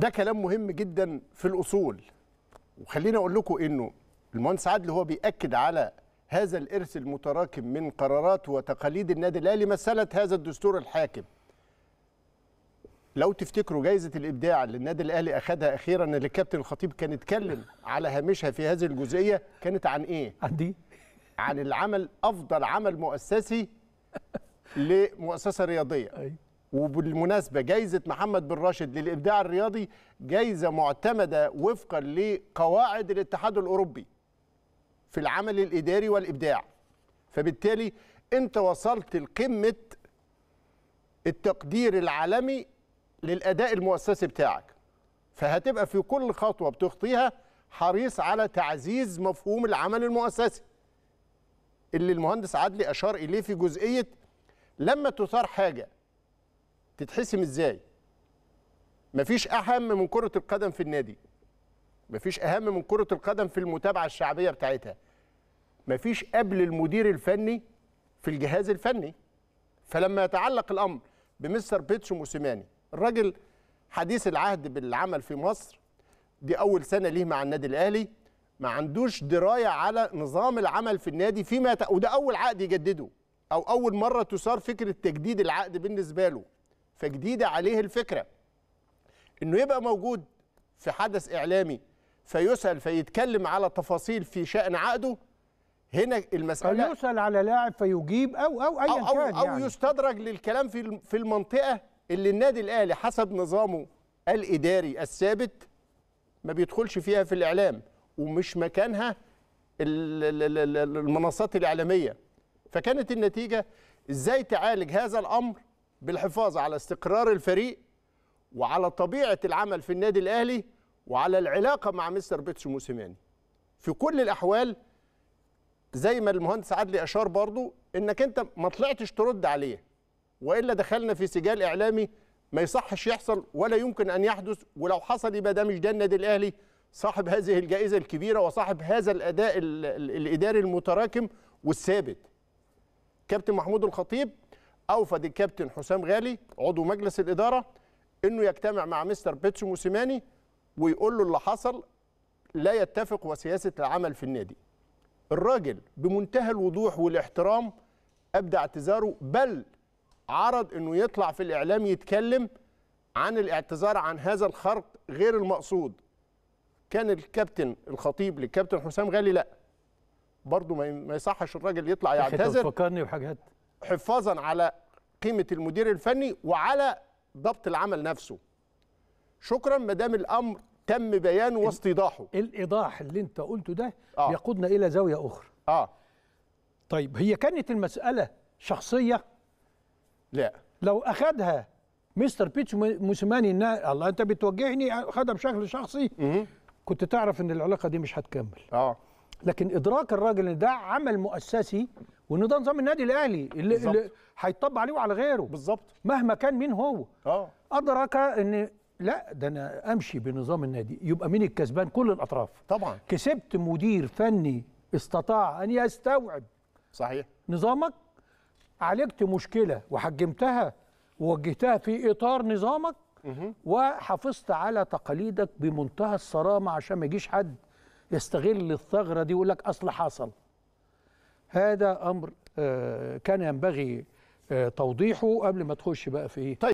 ده كلام مهم جدا في الاصول وخليني اقول لكم انه المهندس عادل هو بياكد على هذا الارث المتراكم من قرارات وتقاليد النادي الاهلي مساله هذا الدستور الحاكم لو تفتكروا جائزة الإبداع اللي النادي الأهلي اخذها أخيرا اللي الكابتن الخطيب كان اتكلم على هامشها في هذه الجزئية كانت عن إيه؟ عن دي؟ عن العمل أفضل عمل مؤسسي لمؤسسة رياضية أي. وبالمناسبه جائزه محمد بن راشد للابداع الرياضي جائزه معتمده وفقا لقواعد الاتحاد الاوروبي في العمل الاداري والابداع فبالتالي انت وصلت لقمه التقدير العالمي للاداء المؤسسي بتاعك فهتبقى في كل خطوه بتخطيها حريص على تعزيز مفهوم العمل المؤسسي اللي المهندس عدلي اشار اليه في جزئيه لما تثار حاجه تتحسم ازاي مفيش اهم من كره القدم في النادي مفيش اهم من كره القدم في المتابعه الشعبيه بتاعتها مفيش قبل المدير الفني في الجهاز الفني فلما يتعلق الامر بمستر بيتشو موسيماني الراجل حديث العهد بالعمل في مصر دي اول سنه ليه مع النادي الاهلي ما عندوش درايه على نظام العمل في النادي فيما وده اول عقد يجدده او اول مره تثار فكره تجديد العقد بالنسبه له فجديده عليه الفكره انه يبقى موجود في حدث اعلامي فيسال فيتكلم على تفاصيل في شان عقده هنا المساله فيسال على لاعب فيجيب او او ايا أو كان أو, يعني. او يستدرج للكلام في في المنطقه اللي النادي الاهلي حسب نظامه الاداري الثابت ما بيدخلش فيها في الاعلام ومش مكانها المنصات الاعلاميه فكانت النتيجه ازاي تعالج هذا الامر بالحفاظ على استقرار الفريق وعلى طبيعه العمل في النادي الاهلي وعلى العلاقه مع مستر بيتش موسيماني في كل الاحوال زي ما المهندس عدلي اشار برضو انك انت ما طلعتش ترد عليه والا دخلنا في سجال اعلامي ما يصحش يحصل ولا يمكن ان يحدث ولو حصل يبقى ده مش ده النادي الاهلي صاحب هذه الجائزه الكبيره وصاحب هذا الاداء الاداري المتراكم والثابت كابتن محمود الخطيب اوفد الكابتن حسام غالي عضو مجلس الاداره انه يجتمع مع مستر بيتسو موسيماني ويقول له اللي حصل لا يتفق وسياسه العمل في النادي الراجل بمنتهى الوضوح والاحترام ابدى اعتذاره بل عرض انه يطلع في الاعلام يتكلم عن الاعتذار عن هذا الخرق غير المقصود كان الكابتن الخطيب للكابتن حسام غالي لا برضه ما يصحش الراجل يطلع يعتذر فكرني بحاجات حفاظا على قيمه المدير الفني وعلى ضبط العمل نفسه شكرا ما دام الامر تم بيانه واستيضاحه الايضاح اللي انت قلته ده آه. يقودنا الى زاويه اخرى اه طيب هي كانت المساله شخصيه لا لو اخذها مستر بيتش موسيماني انها الله انت بتوجهني اخذها بشكل شخصي م -م. كنت تعرف ان العلاقه دي مش هتكمل اه لكن ادراك الراجل ان ده عمل مؤسسي وان ده نظام النادي الاهلي اللي, بالزبط. اللي هيطبق عليه وعلى غيره بالظبط مهما كان مين هو اه ادرك ان لا ده انا امشي بنظام النادي يبقى مين الكسبان كل الاطراف طبعا كسبت مدير فني استطاع ان يستوعب صحيح نظامك عالجت مشكله وحجمتها ووجهتها في اطار نظامك وحافظت على تقاليدك بمنتهى الصرامه عشان ما يجيش حد يستغل الثغرة دي ويقول لك أصل حصل هذا أمر آه، كان ينبغي آه، توضيحه قبل ما تخش بقى في إيه؟ طيب